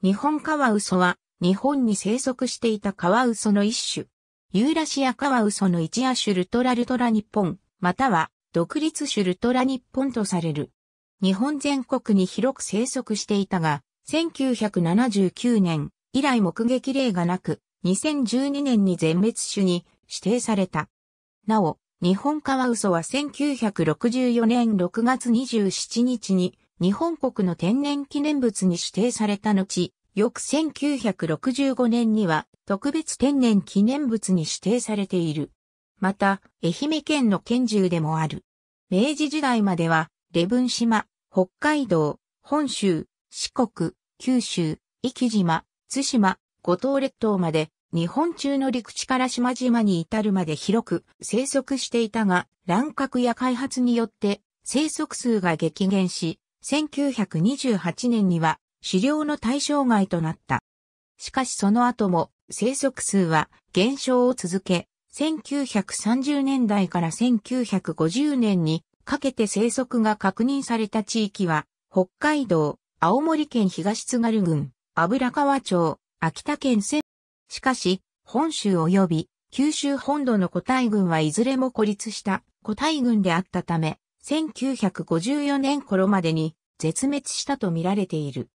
日本カワウソは日本に生息していたカワウソの一種。ユーラシアカワウソの一野種ルトラルトラ日本、または独立種ルトラ日本とされる。日本全国に広く生息していたが、1979年以来目撃例がなく、2012年に全滅種に指定された。なお、日本カワウソは1964年6月27日に日本国の天然記念物に指定された後、翌1965年には特別天然記念物に指定されている。また、愛媛県の県中でもある。明治時代までは、礼文島、北海道、本州、四国、九州、壱岐島、津島、五島列島まで、日本中の陸地から島々に至るまで広く生息していたが、乱獲や開発によって生息数が激減し、1928年には狩猟の対象外となった。しかしその後も生息数は減少を続け、1930年代から1950年にかけて生息が確認された地域は、北海道、青森県東津軽郡、油川町、秋田県仙。しかし、本州及び九州本土の古体群はいずれも孤立した古体群であったため、1954年頃までに絶滅したとみられている。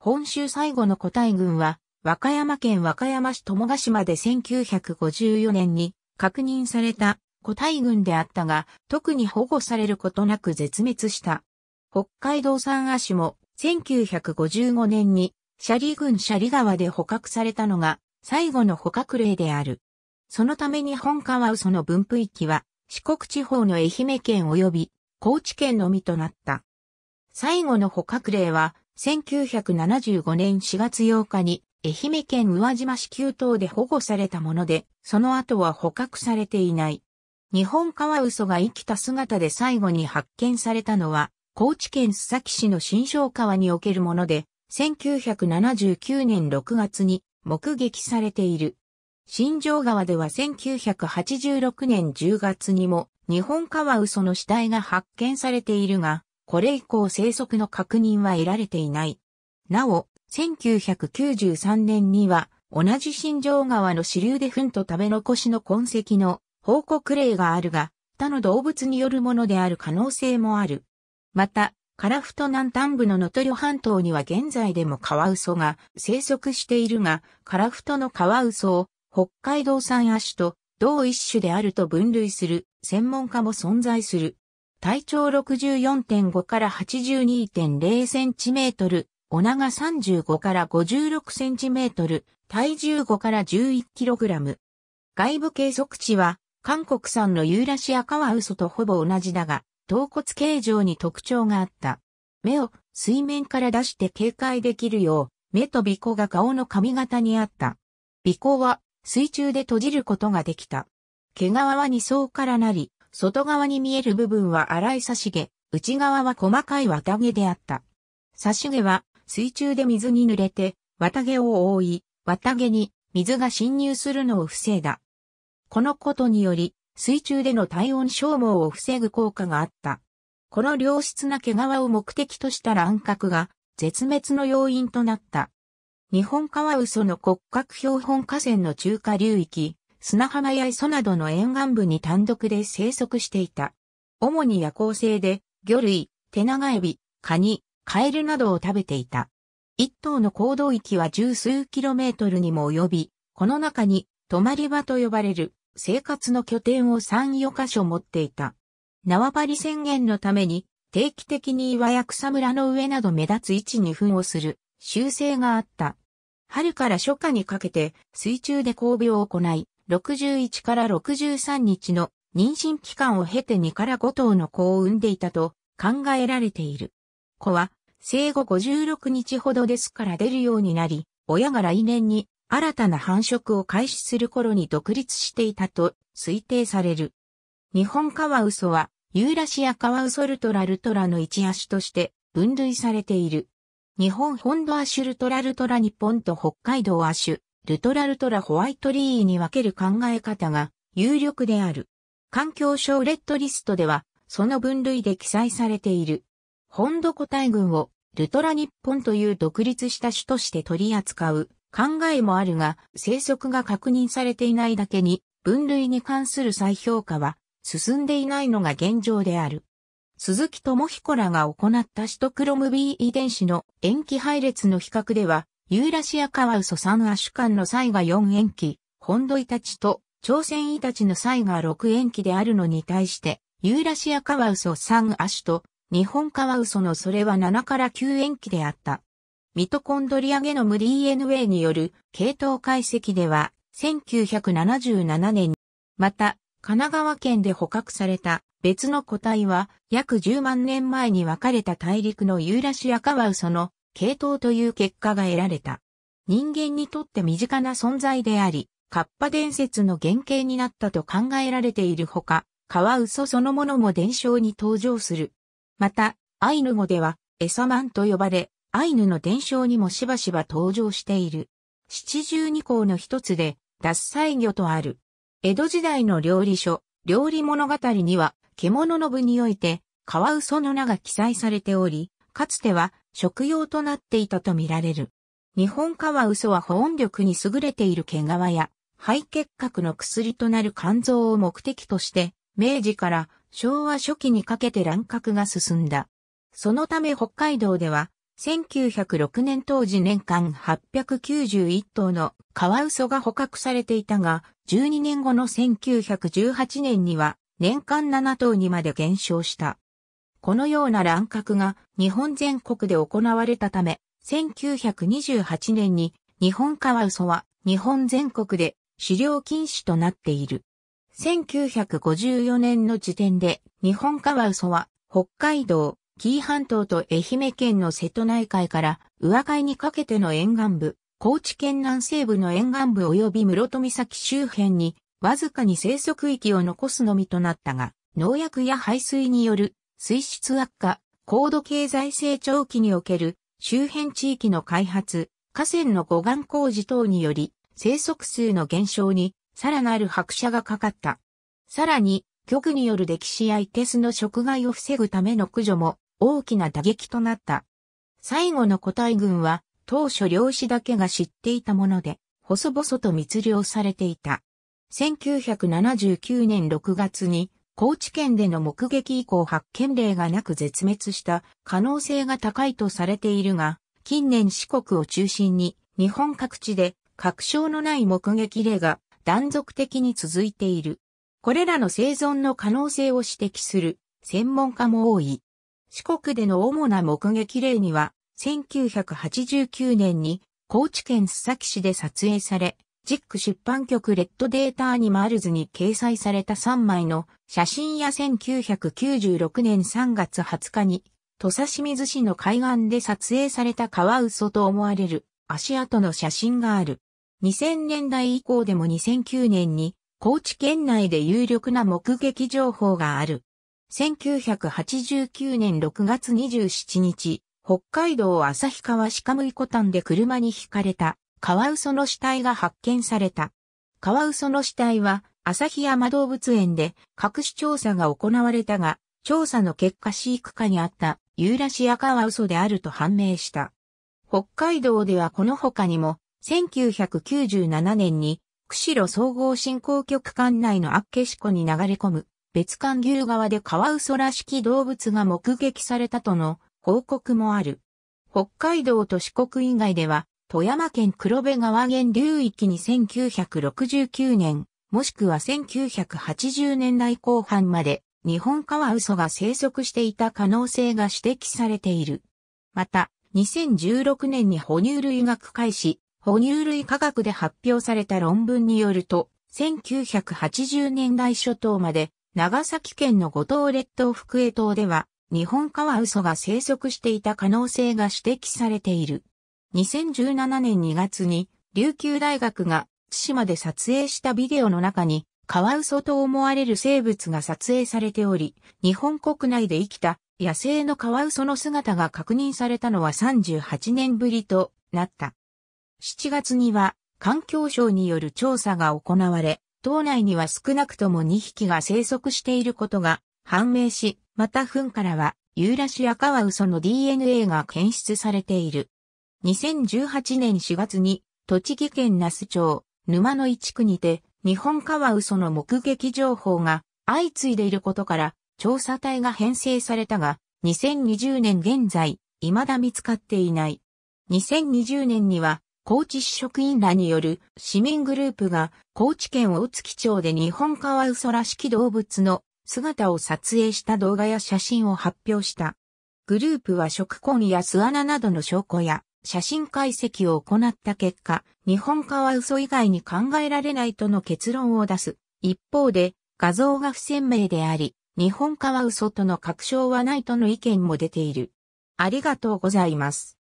本州最後の個体群は、和歌山県和歌山市友ヶ島で1954年に確認された個体群であったが、特に保護されることなく絶滅した。北海道産アシも1955年にシャリ群シャリ川で捕獲されたのが最後の捕獲例である。そのために本川ウソの分布域は四国地方の愛媛県及び高知県のみとなった。最後の捕獲例は、1975年4月8日に、愛媛県宇和島市旧島で保護されたもので、その後は捕獲されていない。日本カワウソが生きた姿で最後に発見されたのは、高知県須崎市の新庄川におけるもので、1979年6月に目撃されている。新庄川では1986年10月にも日本カワウソの死体が発見されているが、これ以降生息の確認は得られていない。なお、1993年には、同じ新城川の支流で糞と食べ残しの痕跡の報告例があるが、他の動物によるものである可能性もある。また、カラフト南端部のノトリョ半島には現在でもカワウソが生息しているが、カラフトのカワウソを北海道産亜種と同一種であると分類する専門家も存在する。体長64.5から82.0センチメートル、お長35から56センチメートル、体重5から11キログラム。外部計測値は、韓国産のユーラシアカワウソとほぼ同じだが、頭骨形状に特徴があった。目を水面から出して警戒できるよう、目と鼻孔が顔の髪型にあった。鼻孔は水中で閉じることができた。毛皮は2層からなり、外側に見える部分は粗い差し毛、内側は細かい綿毛であった。差し毛は水中で水に濡れて、綿毛を覆い、綿毛に水が侵入するのを防いだ。このことにより、水中での体温消耗を防ぐ効果があった。この良質な毛皮を目的とした乱獲が絶滅の要因となった。日本川嘘ウソの骨格標本河川の中華流域、砂浜や磯などの沿岸部に単独で生息していた。主に夜行性で、魚類、手長エビ、カニ、カエルなどを食べていた。一頭の行動域は十数キロメートルにも及び、この中に、泊まり場と呼ばれる生活の拠点を3、4箇所持っていた。縄張り宣言のために、定期的に岩や草むらの上など目立つ位置に糞をする習性があった。春から初夏にかけて水中で交尾を行い、61から63日の妊娠期間を経て2から5頭の子を産んでいたと考えられている。子は生後56日ほどですから出るようになり、親が来年に新たな繁殖を開始する頃に独立していたと推定される。日本カワウソはユーラシアカワウソルトラルトラの一足として分類されている。日本本土アシュルトラルトラ日本と北海道アシュ、ルトラルトラホワイトリーに分ける考え方が有力である。環境省レッドリストでは、その分類で記載されている。本土個体群をルトラ日本という独立した種として取り扱う考えもあるが、生息が確認されていないだけに、分類に関する再評価は進んでいないのが現状である。鈴木智彦らが行ったシトクロム B 遺伝子の塩基配列の比較では、ユーラシアカワウソ3亜種間の際が4塩基、ホンドイタチと朝鮮イタチの際が6塩基であるのに対して、ユーラシアカワウソ3亜種と日本カワウソのそれは7から9塩基であった。ミトコンドリアゲノム DNA による系統解析では、1977年に、また、神奈川県で捕獲された別の個体は、約10万年前に分かれた大陸のユーラシアカワウソの系統という結果が得られた。人間にとって身近な存在であり、カッパ伝説の原型になったと考えられているほか、カワウソそのものも伝承に登場する。また、アイヌ語では、エサマンと呼ばれ、アイヌの伝承にもしばしば登場している。七十二項の一つで、脱菜魚とある。江戸時代の料理書、料理物語には、獣の部において、カワウソの名が記載されており、かつては食用となっていたとみられる。日本カワウソは保温力に優れている毛皮や肺結核の薬となる肝臓を目的として、明治から昭和初期にかけて乱獲が進んだ。そのため北海道では、1906年当時年間891頭のカワウソが捕獲されていたが、12年後の1918年には年間7頭にまで減少した。このような乱獲が日本全国で行われたため、1928年に日本カワウソは日本全国で狩猟禁止となっている。1954年の時点で日本カワウソは北海道、紀伊半島と愛媛県の瀬戸内海から上海にかけての沿岸部、高知県南西部の沿岸部及び室戸岬周辺にわずかに生息域を残すのみとなったが、農薬や排水による水質悪化、高度経済成長期における周辺地域の開発、河川の護岸工事等により生息数の減少にさらなる拍車がかかった。さらに、局による歴史やいけすの食害を防ぐための駆除も大きな打撃となった。最後の個体群は当初漁師だけが知っていたもので、細々と密漁されていた。1979年6月に高知県での目撃以降発見例がなく絶滅した可能性が高いとされているが、近年四国を中心に日本各地で確証のない目撃例が断続的に続いている。これらの生存の可能性を指摘する専門家も多い。四国での主な目撃例には、1989年に高知県須崎市で撮影され、ジック出版局レッドデータアニマルズに掲載された3枚の写真や1996年3月20日に、土佐清水市の海岸で撮影されたカワウソと思われる足跡の写真がある。2000年代以降でも2009年に高知県内で有力な目撃情報がある。1989年6月27日、北海道旭川鹿向湖端で車にひかれたカワウソの死体が発見された。カワウソの死体は、旭山動物園で隠し調査が行われたが、調査の結果飼育下にあったユーラシアカワウソであると判明した。北海道ではこの他にも、1997年に、釧路総合振興局管内のアッケシコに流れ込む、別館牛川でカワウソらしき動物が目撃されたとの報告もある。北海道と四国以外では、富山県黒部川源流域に1969年、もしくは1980年代後半まで、日本カワウソが生息していた可能性が指摘されている。また、2016年に哺乳類学会始、哺乳類科学で発表された論文によると、1980年代初頭まで、長崎県の五島列島福江島では、日本カワウソが生息していた可能性が指摘されている。2017年2月に琉球大学が津島で撮影したビデオの中にカワウソと思われる生物が撮影されており、日本国内で生きた野生のカワウソの姿が確認されたのは38年ぶりとなった。7月には環境省による調査が行われ、島内には少なくとも2匹が生息していることが判明し、また糞からはユーラシアカワウソの DNA が検出されている。2018年4月に、栃木県那須町、沼の一区にて、日本カワウソの目撃情報が相次いでいることから、調査隊が編成されたが、2020年現在、未だ見つかっていない。2020年には、高知市職員らによる市民グループが高知県大月町で日本カワウソらしき動物の姿を撮影した動画や写真を発表した。グループは食痕や巣穴などの証拠や写真解析を行った結果、日本化は嘘以外に考えられないとの結論を出す。一方で、画像が不鮮明であり、日本化は嘘との確証はないとの意見も出ている。ありがとうございます。